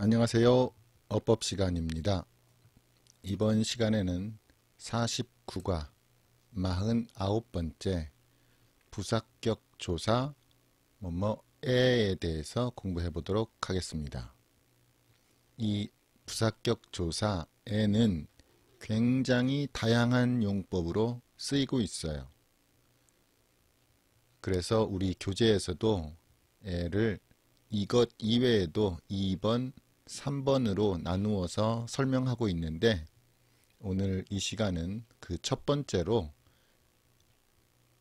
안녕하세요. 어법 시간입니다. 이번 시간에는 49과 49번째 부사격 조사 뭐뭐에에 대해서 공부해 보도록 하겠습니다. 이 부사격 조사에는 굉장히 다양한 용법으로 쓰이고 있어요. 그래서 우리 교재에서도 애를 이것 이외에도 2번, 3번으로 나누어서 설명하고 있는데 오늘 이 시간은 그 첫 번째로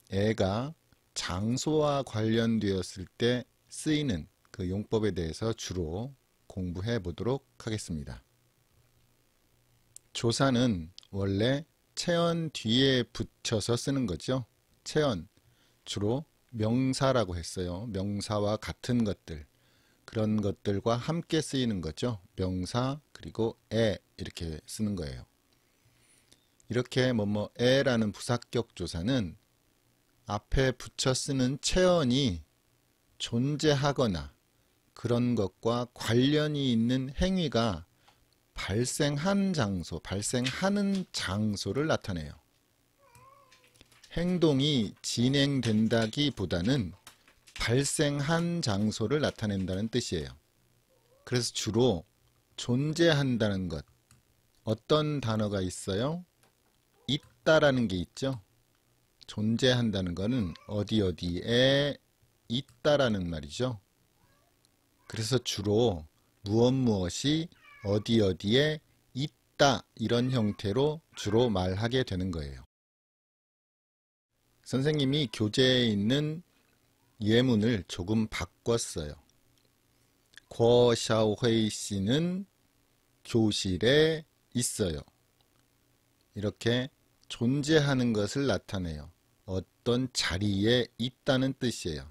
애가 장소와 관련되었을 때 쓰이는 그 용법에 대해서 주로 공부해 보도록 하겠습니다. 조사는 원래 체언 뒤에 붙여서 쓰는 거죠. 체언, 주로 명사라고 했어요. 명사와 같은 것들. 그런 것들과 함께 쓰이는 거죠. 명사 그리고 에 이렇게 쓰는 거예요. 이렇게 뭐 뭐에라는 부사격 조사는 앞에 붙여 쓰는 체언이 존재하거나 그런 것과 관련이 있는 행위가 발생한 장소, 발생하는 장소를 나타내요. 행동이 진행된다기보다는 발생한 장소를 나타낸다는 뜻이에요. 그래서 주로 존재한다는 것 어떤 단어가 있어요? 있다라는 게 있죠. 존재한다는 것은 어디 어디에 있다라는 말이죠. 그래서 주로 무엇 무엇이 어디 어디에 있다 이런 형태로 주로 말하게 되는 거예요. 선생님이 교재에 있는 예문을 조금 바꿨어요. 궈샤오헤이 씨는 교실에 있어요. 이렇게 존재하는 것을 나타내요. 어떤 자리에 있다는 뜻이에요.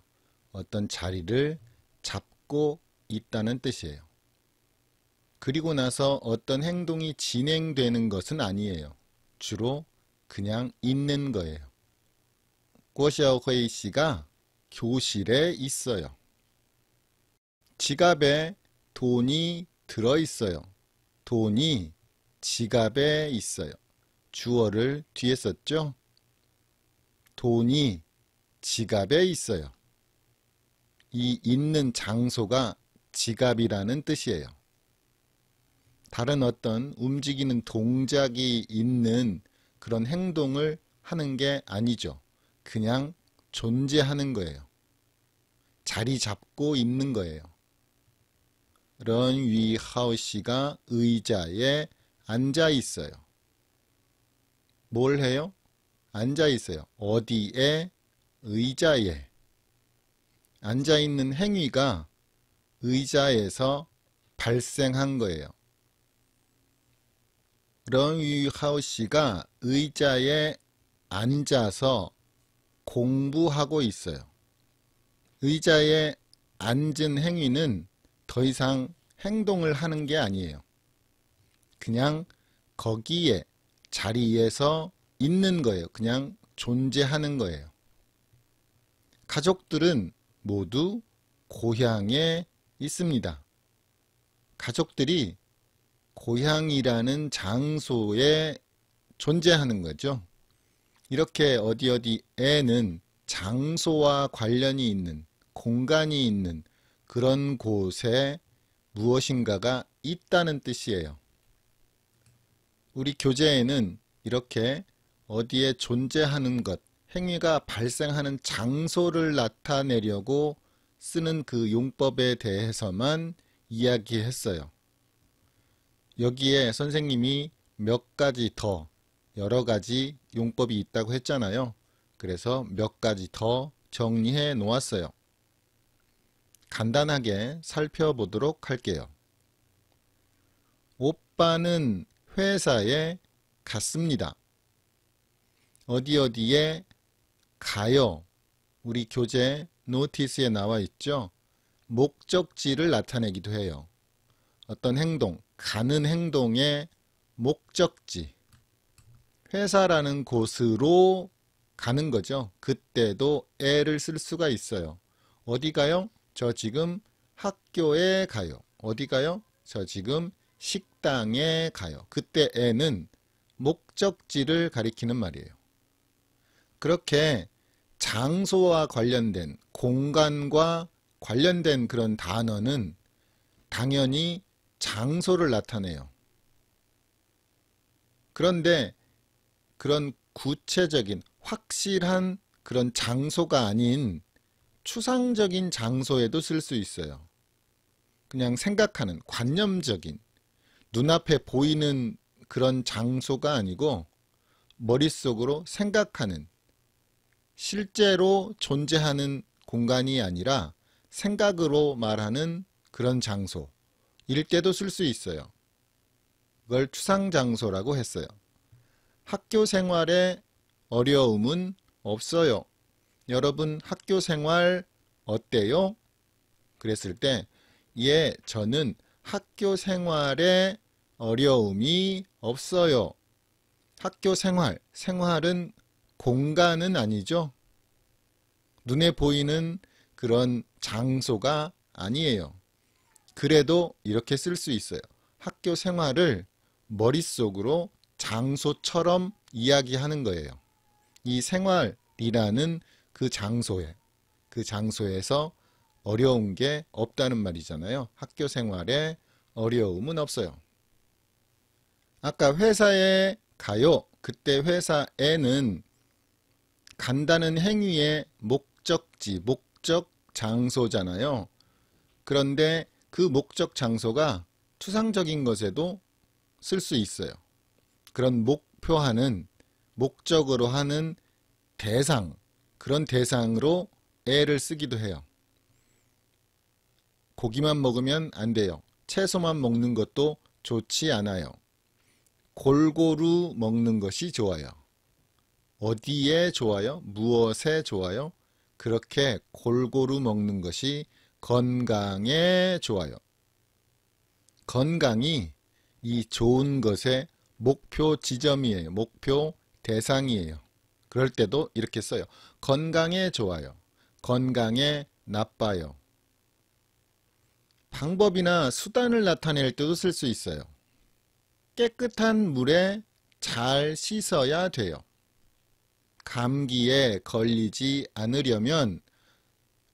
어떤 자리를 잡고 있다는 뜻이에요. 그리고 나서 어떤 행동이 진행되는 것은 아니에요. 주로 그냥 있는 거예요. 꼬샤오헤이 씨가 교실에 있어요. 지갑에 돈이 들어 있어요. 돈이 지갑에 있어요. 주어를 뒤에 썼죠? 돈이 지갑에 있어요. 이 있는 장소가 지갑이라는 뜻이에요. 다른 어떤 움직이는 동작이 있는 그런 행동을 하는 게 아니죠. 그냥 존재하는 거예요. 자리 잡고 있는 거예요. 런 위하오씨가 의자에 앉아 있어요. 뭘 해요? 앉아 있어요. 어디에? 의자에. 앉아 있는 행위가 의자에서 발생한 거예요. 런 위하오씨가 의자에 앉아서 공부하고 있어요. 의자에 앉은 행위는 더 이상 행동을 하는 게 아니에요. 그냥 거기에 자리에서 있는 거예요. 그냥 존재하는 거예요. 가족들은 모두 고향에 있습니다. 가족들이 고향이라는 장소에 존재하는 거죠. 이렇게 어디 어디에는 장소와 관련이 있는 공간이 있는 그런 곳에 무엇인가가 있다는 뜻이에요. 우리 교재에는 이렇게 어디에 존재하는 것, 행위가 발생하는 장소를 나타내려고 쓰는 그 용법에 대해서만 이야기했어요. 여기에 선생님이 몇 가지 더 여러 가지 용법이 있다고 했잖아요. 그래서 몇 가지 더 정리해 놓았어요. 간단하게 살펴보도록 할게요. 오빠는 회사에 갔습니다. 어디 어디에 가요. 우리 교재 노티스에 나와 있죠. 목적지를 나타내기도 해요. 어떤 행동, 가는 행동의 목적지. 회사라는 곳으로 가는 거죠. 그때도 애를 쓸 수가 있어요. 어디 가요? 저 지금 학교에 가요. 어디 가요? 저 지금 식당에 가요. 그때 에는 목적지를 가리키는 말이에요. 그렇게 장소와 관련된 공간과 관련된 그런 단어는 당연히 장소를 나타내요. 그런데 그런 구체적인 확실한 그런 장소가 아닌 추상적인 장소에도 쓸 수 있어요. 그냥 생각하는 관념적인 눈앞에 보이는 그런 장소가 아니고 머릿속으로 생각하는 실제로 존재하는 공간이 아니라 생각으로 말하는 그런 장소일 때도 쓸 수 있어요. 그걸 추상장소라고 했어요. 학교 생활에 어려움은 없어요. 여러분 학교 생활 어때요? 그랬을 때, 예, 저는 학교 생활에 어려움이 없어요. 학교 생활, 생활은 공간은 아니죠. 눈에 보이는 그런 장소가 아니에요. 그래도 이렇게 쓸 수 있어요. 학교 생활을 머릿속으로 장소처럼 이야기하는 거예요. 이 생활이라는 그 장소에 그 장소에서 어려운 게 없다는 말이잖아요. 학교 생활에 어려움은 없어요. 아까 회사에 가요. 그때 회사에는 간다는 행위의 목적지, 목적 장소잖아요. 그런데 그 목적 장소가 추상적인 것에도 쓸 수 있어요. 그런 목표하는, 목적으로 하는 대상, 그런 대상으로 애를 쓰기도 해요. 고기만 먹으면 안 돼요. 채소만 먹는 것도 좋지 않아요. 골고루 먹는 것이 좋아요. 어디에 좋아요? 무엇에 좋아요? 그렇게 골고루 먹는 것이 건강에 좋아요. 건강이 이 좋은 것의 목표 지점이에요. 목표 대상이에요. 그럴 때도 이렇게 써요. 건강에 좋아요. 건강에 나빠요. 방법이나 수단을 나타낼 때도 쓸 수 있어요. 깨끗한 물에 잘 씻어야 돼요. 감기에 걸리지 않으려면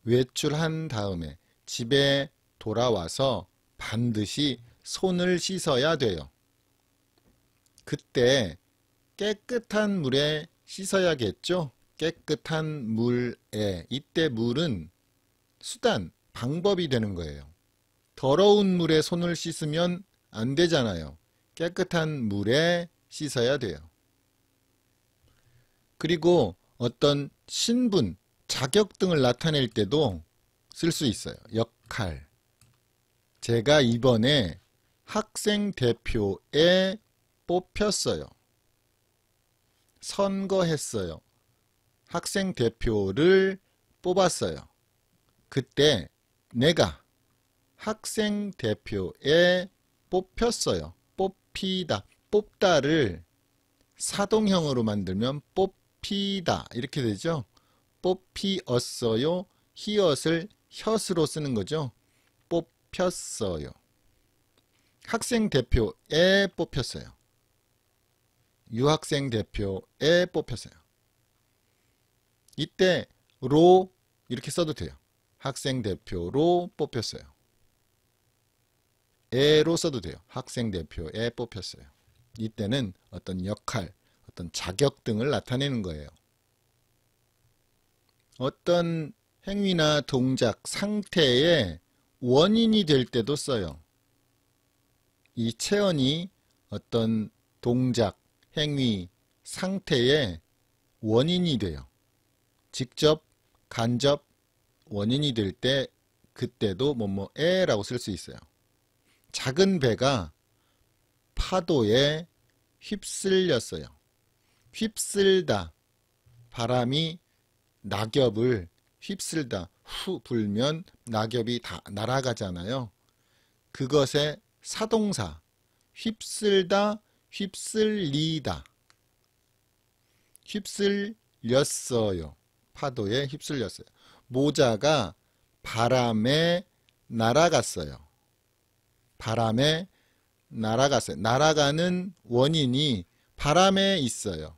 외출한 다음에 집에 돌아와서 반드시 손을 씻어야 돼요. 그때 깨끗한 물에 씻어야겠죠? 깨끗한 물에. 이때 물은 수단, 방법이 되는 거예요. 더러운 물에 손을 씻으면 안 되잖아요. 깨끗한 물에 씻어야 돼요. 그리고 어떤 신분, 자격 등을 나타낼 때도 쓸 수 있어요. 역할. 제가 이번에 학생 대표에 뽑혔어요. 선거했어요. 학생 대표를 뽑았어요. 그때 내가 학생 대표에 뽑혔어요. 뽑히다. 뽑다를 사동형으로 만들면 뽑히다. 이렇게 되죠. 뽑히었어요. 히엇을 혀스로 쓰는 거죠. 뽑혔어요. 학생 대표에 뽑혔어요. 유학생 대표에 뽑혔어요. 이때 로 이렇게 써도 돼요. 학생 대표로 뽑혔어요. 에로 써도 돼요. 학생 대표에 뽑혔어요. 이때는 어떤 역할, 어떤 자격 등을 나타내는 거예요. 어떤 행위나 동작, 상태의 원인이 될 때도 써요. 이 체언이 어떤 동작, 행위, 상태의 원인이 돼요. 직접, 간접, 원인이 될 때 그때도 뭐뭐에 라고 쓸 수 있어요. 작은 배가 파도에 휩쓸렸어요. 휩쓸다. 바람이 낙엽을 휩쓸다. 후 불면 낙엽이 다 날아가잖아요. 그것의 사동사 휩쓸다 휩쓸리다. 휩쓸렸어요. 파도에 휩쓸렸어요. 모자가 바람에 날아갔어요. 바람에 날아갔어요. 날아가는 원인이 바람에 있어요.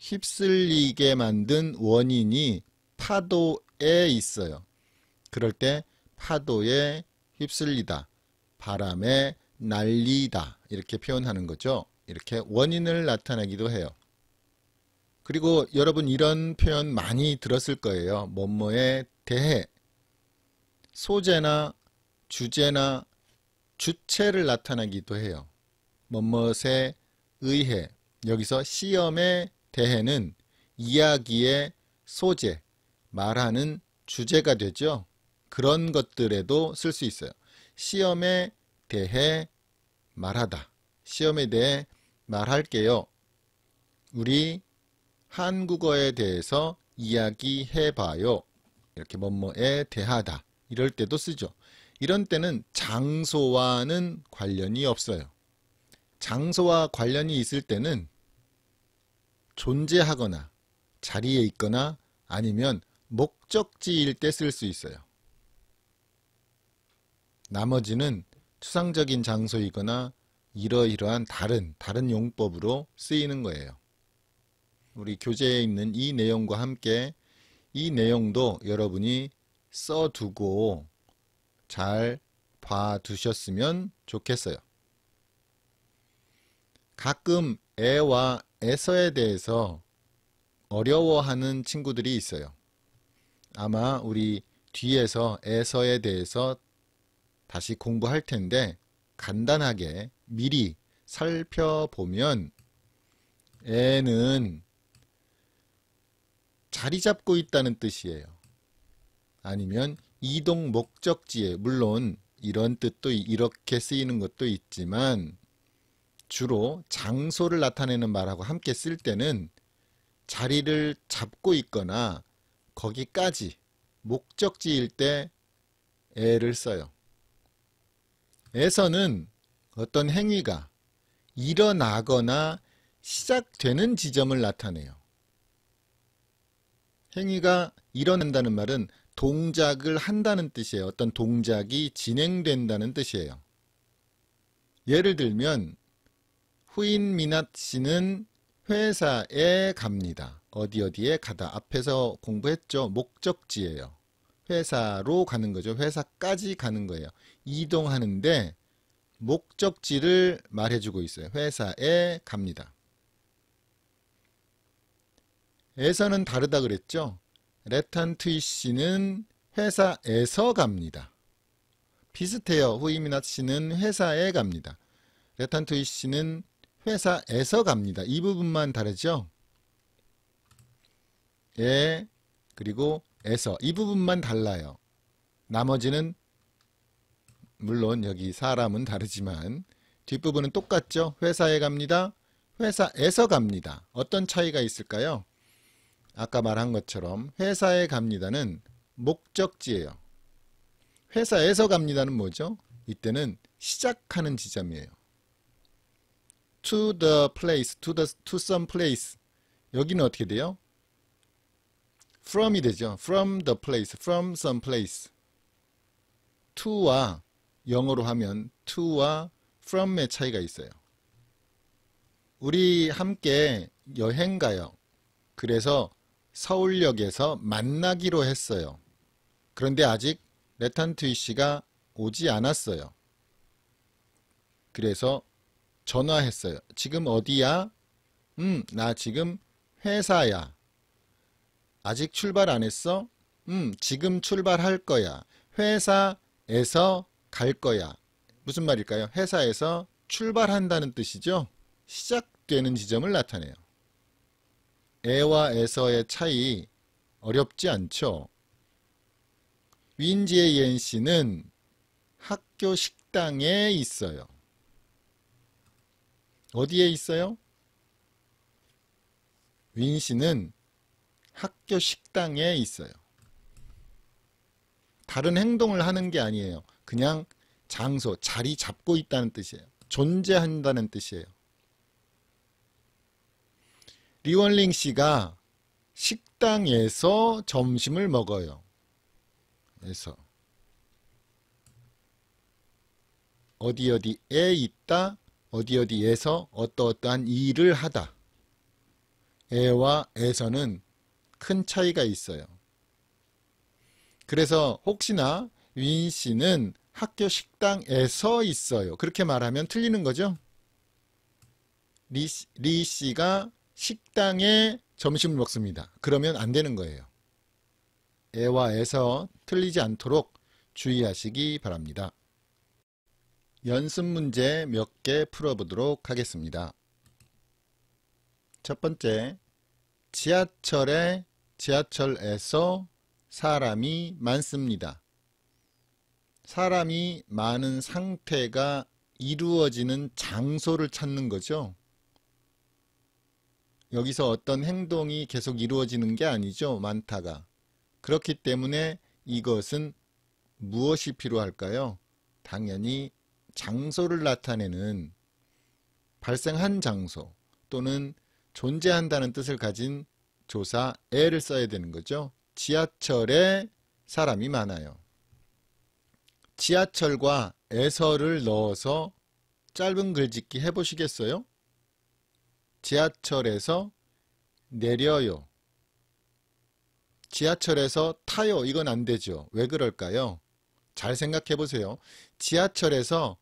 휩쓸리게 만든 원인이 파도에 있어요. 그럴 때 파도에 휩쓸리다. 바람에 날리다 이렇게 표현하는 거죠. 이렇게 원인을 나타내기도 해요. 그리고 여러분 이런 표현 많이 들었을 거예요. 뭐뭐에 대해 소재나 주제나 주체를 나타내기도 해요. 뭐뭐에 의해 여기서 시험에 대해는 이야기의 소재, 말하는 주제가 되죠. 그런 것들에도 쓸 수 있어요. 시험에 대해 말하다. 시험에 대해 말할게요. 우리 한국어에 대해서 이야기해봐요. 이렇게 뭐뭐에 대하다. 이럴 때도 쓰죠. 이런 때는 장소와는 관련이 없어요. 장소와 관련이 있을 때는 존재하거나 자리에 있거나 아니면 목적지일 때 쓸 수 있어요. 나머지는 추상적인 장소이거나 이러이러한 다른 다른 용법으로 쓰이는 거예요. 우리 교재에 있는 이 내용과 함께 이 내용도 여러분이 써두고 잘 봐두셨으면 좋겠어요. 가끔 애와 에서에 대해서 어려워하는 친구들이 있어요. 아마 우리 뒤에서 에서에 대해서 다시 공부할 텐데 간단하게 미리 살펴보면 애는 자리 잡고 있다는 뜻이에요. 아니면 이동 목적지에 물론 이런 뜻도 이렇게 쓰이는 것도 있지만 주로 장소를 나타내는 말하고 함께 쓸 때는 자리를 잡고 있거나 거기까지 목적지일 때 애를 써요. 에서는 어떤 행위가 일어나거나 시작되는 지점을 나타내요. 행위가 일어난다는 말은 동작을 한다는 뜻이에요. 어떤 동작이 진행된다는 뜻이에요. 예를 들면 후인 미낫 씨는 회사에 갑니다. 어디 어디에 가다. 앞에서 공부했죠. 목적지예요. 회사로 가는 거죠. 회사까지 가는 거예요. 이동하는데 목적지를 말해주고 있어요. 회사에 갑니다. 에서는 다르다 그랬죠. 레턴트이 씨는 회사에서 갑니다. 비슷해요. 후이미나 씨는 회사에 갑니다. 레턴트이 씨는 회사에서 갑니다. 이 부분만 다르죠. 에 예, 그리고 에서 이 부분만 달라요. 나머지는 물론 여기 사람은 다르지만 뒷부분은 똑같죠. 회사에 갑니다. 회사에서 갑니다. 어떤 차이가 있을까요? 아까 말한 것처럼 회사에 갑니다는 목적지예요. 회사에서 갑니다는 뭐죠? 이때는 시작하는 지점이에요. to the place, to, the, to some place. 여기는 어떻게 돼요? from이 되죠. from the place, from some place. to와 영어로 하면 to와 from의 차이가 있어요. 우리 함께 여행 가요. 그래서 서울역에서 만나기로 했어요. 그런데 아직 레탄트이 씨가 오지 않았어요. 그래서 전화했어요. 지금 어디야? 음, 나 지금 회사야. 아직 출발 안 했어? 음, 지금 출발할 거야. 회사에서 갈 거야. 무슨 말일까요? 회사에서 출발한다는 뜻이죠. 시작되는 지점을 나타내요. 애와 에서의 차이 어렵지 않죠. 윈지의 옌 씨는 학교 식당에 있어요. 어디에 있어요? 윈 씨는 학교 식당에 있어요. 다른 행동을 하는 게 아니에요. 그냥 장소, 자리 잡고 있다는 뜻이에요. 존재한다는 뜻이에요. 리원링 씨가 식당에서 점심을 먹어요. 그래서 어디 어디에 있다, 어디 어디에서 어떠어떠한 일을 하다. 에와 에서는 큰 차이가 있어요. 그래서 혹시나 위 씨는 학교 식당에서 있어요. 그렇게 말하면 틀리는 거죠. 리, 리 씨가 식당에 점심을 먹습니다. 그러면 안 되는 거예요. 애와 에서 틀리지 않도록 주의하시기 바랍니다. 연습 문제 몇 개 풀어보도록 하겠습니다. 첫 번째, 지하철에 지하철에서 사람이 많습니다. 사람이 많은 상태가 이루어지는 장소를 찾는 거죠. 여기서 어떤 행동이 계속 이루어지는 게 아니죠. 많다가. 그렇기 때문에 이것은 무엇이 필요할까요? 당연히 장소를 나타내는 발생한 장소 또는 존재한다는 뜻을 가진 조사 에를 써야 되는 거죠. 지하철에 사람이 많아요. 지하철과 에서를 넣어서 짧은 글짓기 해보시겠어요? 지하철에서 내려요. 지하철에서 타요. 이건 안 되죠. 왜 그럴까요? 잘 생각해 보세요. 지하철에서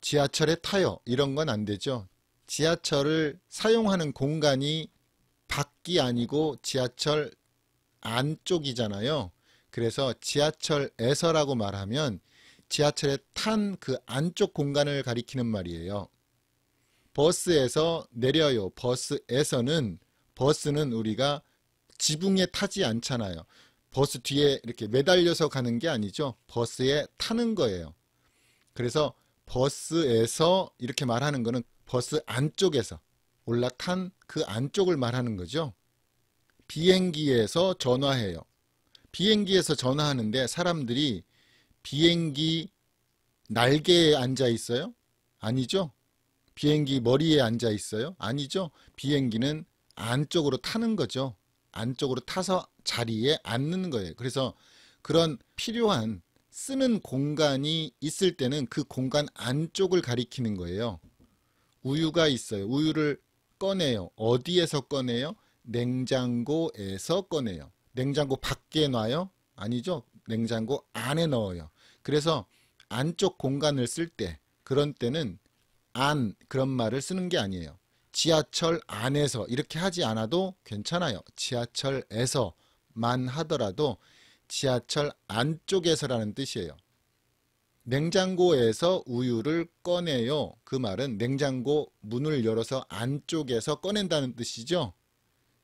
지하철에 타요. 이런 건 안 되죠. 지하철을 사용하는 공간이 밖이 아니고 지하철 안쪽이잖아요. 그래서 지하철에서라고 말하면 지하철에탄그 안쪽 공간을 가리키는 말이에요. 버스에서 내려요. 버스에서는 버스는 우리가 지붕에 타지 않잖아요. 버스 뒤에 이렇게 매달려서 가는 게 아니죠. 버스에 타는 거예요. 그래서 버스에서 이렇게 말하는 거는 버스 안쪽에서 올라탄 그 안쪽을 말하는 거죠. 비행기에서 전화해요. 비행기에서 전화하는데 사람들이 비행기 날개에 앉아 있어요? 아니죠. 비행기 머리에 앉아 있어요? 아니죠. 비행기는 안쪽으로 타는 거죠. 안쪽으로 타서 자리에 앉는 거예요. 그래서 그런 필요한 쓰는 공간이 있을 때는 그 공간 안쪽을 가리키는 거예요. 우유가 있어요. 우유를 꺼내요. 어디에서 꺼내요? 냉장고에서 꺼내요. 냉장고 밖에 놔요? 아니죠. 냉장고 안에 넣어요. 그래서 안쪽 공간을 쓸 때 그런 때는 안 그런 말을 쓰는 게 아니에요. 지하철 안에서 이렇게 하지 않아도 괜찮아요. 지하철에서만 하더라도 지하철 안쪽에서라는 뜻이에요. 냉장고에서 우유를 꺼내요. 그 말은 냉장고 문을 열어서 안쪽에서 꺼낸다는 뜻이죠.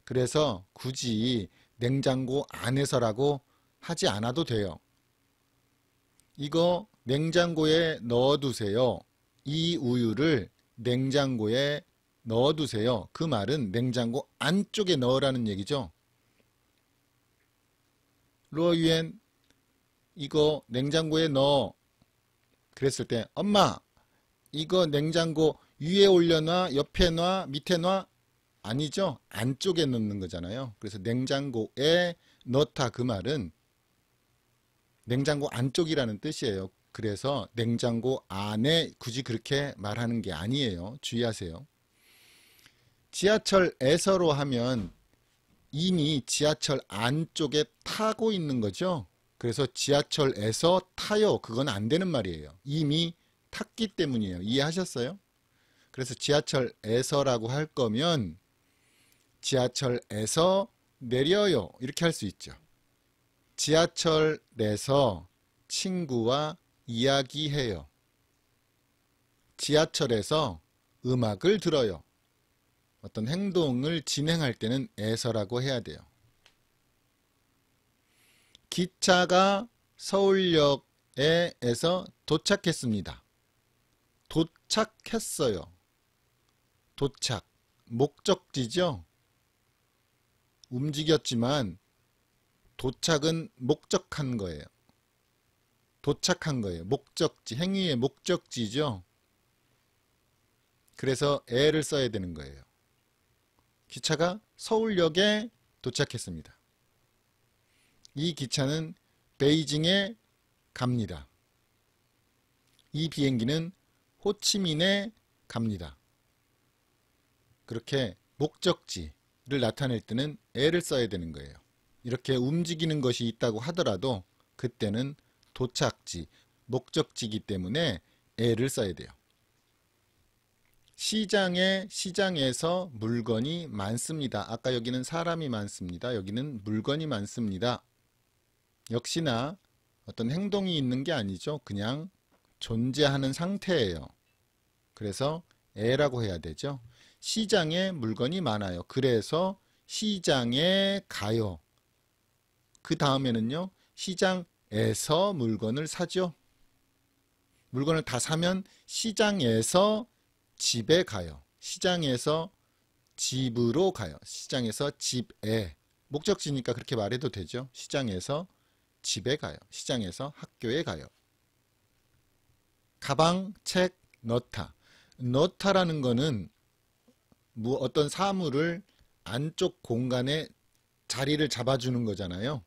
그래서 굳이 냉장고 안에서라고 하지 않아도 돼요. 이거 냉장고에 넣어두세요. 이 우유를 냉장고에 넣어두세요. 그 말은 냉장고 안쪽에 넣으라는 얘기죠. 로유엔 이거 냉장고에 넣어. 그랬을 때 엄마 이거 냉장고 위에 올려놔 옆에 놔 밑에 놔 아니죠. 안쪽에 넣는 거잖아요. 그래서 냉장고에 넣다 그 말은 냉장고 안쪽이라는 뜻이에요. 그래서 냉장고 안에 굳이 그렇게 말하는 게 아니에요. 주의하세요. 지하철에서로 하면 이미 지하철 안쪽에 타고 있는 거죠. 그래서 지하철에서 타요. 그건 안 되는 말이에요. 이미 탔기 때문이에요. 이해하셨어요? 그래서 지하철에서라고 할 거면 지하철에서 내려요. 이렇게 할 수 있죠. 지하철 내서 친구와 이야기해요. 지하철에서 음악을 들어요. 어떤 행동을 진행할 때는 에서라고 해야 돼요. 기차가 서울역에서 도착했습니다. 도착했어요. 도착, 목적지죠? 움직였지만 도착은 목적한 거예요. 도착한 거예요. 목적지, 행위의 목적지죠. 그래서 애를 써야 되는 거예요. 기차가 서울역에 도착했습니다. 이 기차는 베이징에 갑니다. 이 비행기는 호치민에 갑니다. 그렇게 목적지를 나타낼 때는 애를 써야 되는 거예요. 이렇게 움직이는 것이 있다고 하더라도 그때는 도착지, 목적지이기 때문에 애를 써야 돼요. 시장에 시장에서 물건이 많습니다. 아까 여기는 사람이 많습니다. 여기는 물건이 많습니다. 역시나 어떤 행동이 있는 게 아니죠. 그냥 존재하는 상태예요. 그래서 애라고 해야 되죠. 시장에 물건이 많아요. 그래서 시장에 가요. 그 다음에는요. 시장에서 물건을 사죠. 물건을 다 사면 시장에서 집에 가요. 시장에서 집으로 가요. 시장에서 집에. 목적지니까 그렇게 말해도 되죠. 시장에서 집에 가요. 시장에서 학교에 가요. 가방, 책, 넣다. 넣다라는 거는 뭐 어떤 사물을 안쪽 공간에 자리를 잡아주는 거잖아요.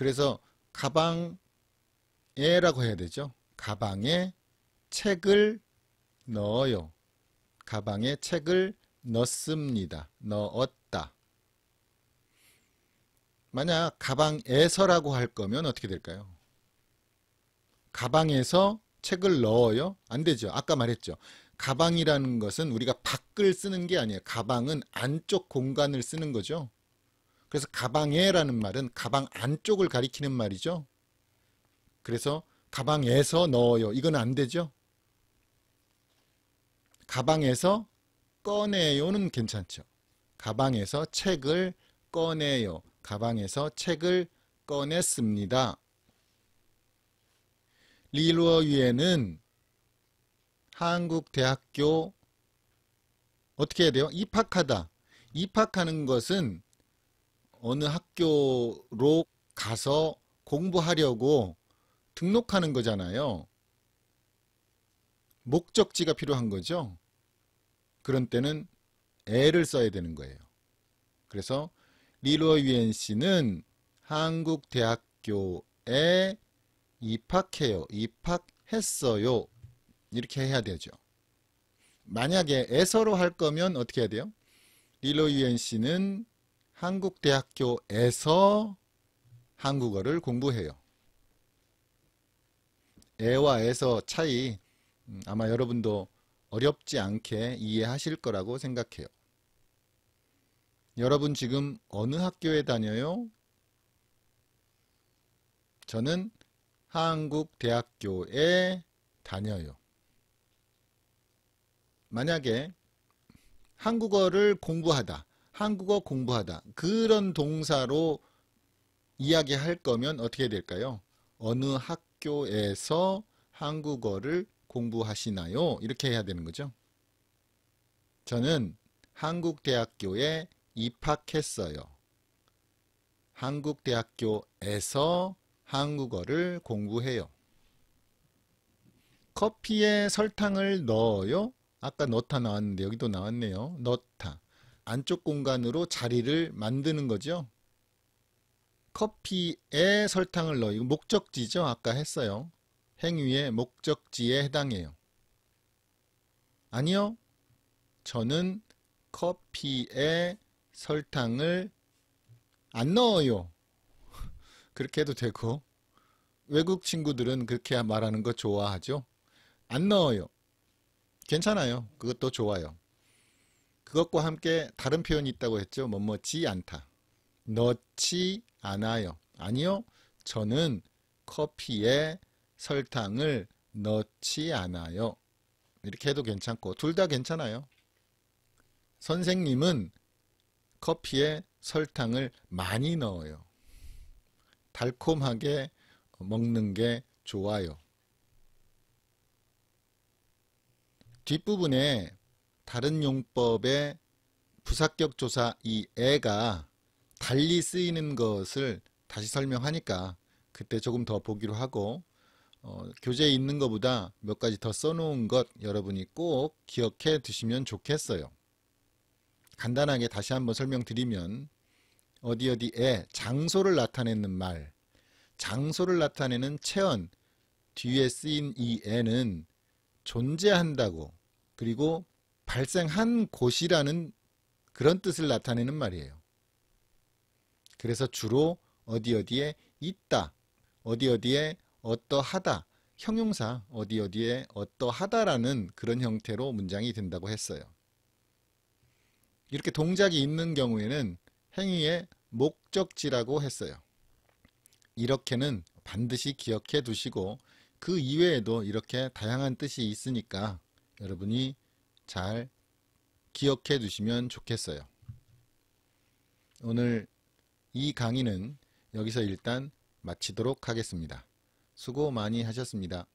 그래서 가방에라고 해야 되죠. 가방에 책을 넣어요. 가방에 책을 넣습니다. 넣었다. 만약 가방에서라고 할 거면 어떻게 될까요? 가방에서 책을 넣어요? 안 되죠. 아까 말했죠. 가방이라는 것은 우리가 밖을 쓰는 게 아니에요. 가방은 안쪽 공간을 쓰는 거죠. 그래서 가방에라는 말은 가방 안쪽을 가리키는 말이죠. 그래서 가방에서 넣어요. 이건 안 되죠. 가방에서 꺼내요는 괜찮죠. 가방에서 책을 꺼내요. 가방에서 책을 꺼냈습니다. 리루어 위에는 한국대학교 어떻게 해야 돼요? 입학하다. 입학하는 것은 어느 학교로 가서 공부하려고 등록하는 거잖아요. 목적지가 필요한 거죠. 그런 때는 애를 써야 되는 거예요. 그래서 리로이 위엔 씨는 한국 대학교에 입학해요. 입학했어요. 이렇게 해야 되죠. 만약에 애서로 할 거면 어떻게 해야 돼요? 리로이 위엔 씨는 한국대학교에서 한국어를 공부해요. 애와 에서 차이 음, 아마 여러분도 어렵지 않게 이해하실 거라고 생각해요. 여러분 지금 어느 학교에 다녀요? 저는 한국대학교에 다녀요. 만약에 한국어를 공부하다 한국어 공부하다 그런 동사로 이야기할 거면 어떻게 될까요? 어느 학교에서 한국어를 공부하시나요? 이렇게 해야 되는 거죠. 저는 한국대학교에 입학했어요. 한국대학교에서 한국어를 공부해요. 커피에 설탕을 넣어요? 아까 넣다 나왔는데 여기도 나왔네요. 넣다. 안쪽 공간으로 자리를 만드는 거죠. 커피에 설탕을 넣어. 이거 목적지죠. 아까 했어요. 행위의 목적지에 해당해요. 아니요. 저는 커피에 설탕을 안 넣어요. 그렇게 해도 되고 외국 친구들은 그렇게 말하는 거 좋아하죠. 안 넣어요. 괜찮아요. 그것도 좋아요. 그것과 함께 다른 표현이 있다고 했죠. 뭐뭐지 않다. 넣지 않아요. 아니요. 저는 커피에 설탕을 넣지 않아요. 이렇게 해도 괜찮고 둘 다 괜찮아요. 선생님은 커피에 설탕을 많이 넣어요. 달콤하게 먹는 게 좋아요. 뒷부분에 다른 용법의 부사격 조사 이에가 달리 쓰이는 것을 다시 설명하니까 그때 조금 더 보기로 하고 어, 교재에 있는 것보다 몇 가지 더 써놓은 것 여러분이 꼭 기억해 두시면 좋겠어요. 간단하게 다시 한번 설명드리면 어디 어디에 장소를 나타내는 말 장소를 나타내는 체언 뒤에 쓰인 이 에는 존재한다고 그리고 발생한 곳이라는 그런 뜻을 나타내는 말이에요. 그래서 주로 어디 어디에 있다, 어디 어디에 어떠하다, 형용사 어디 어디에 어떠하다라는 그런 형태로 문장이 된다고 했어요. 이렇게 동작이 있는 경우에는 행위의 목적지라고 했어요. 이렇게는 반드시 기억해 두시고 그 이외에도 이렇게 다양한 뜻이 있으니까 여러분이 잘 기억해 두시면 좋겠어요. 오늘 이 강의는 여기서 일단 마치도록 하겠습니다. 수고 많이 하셨습니다.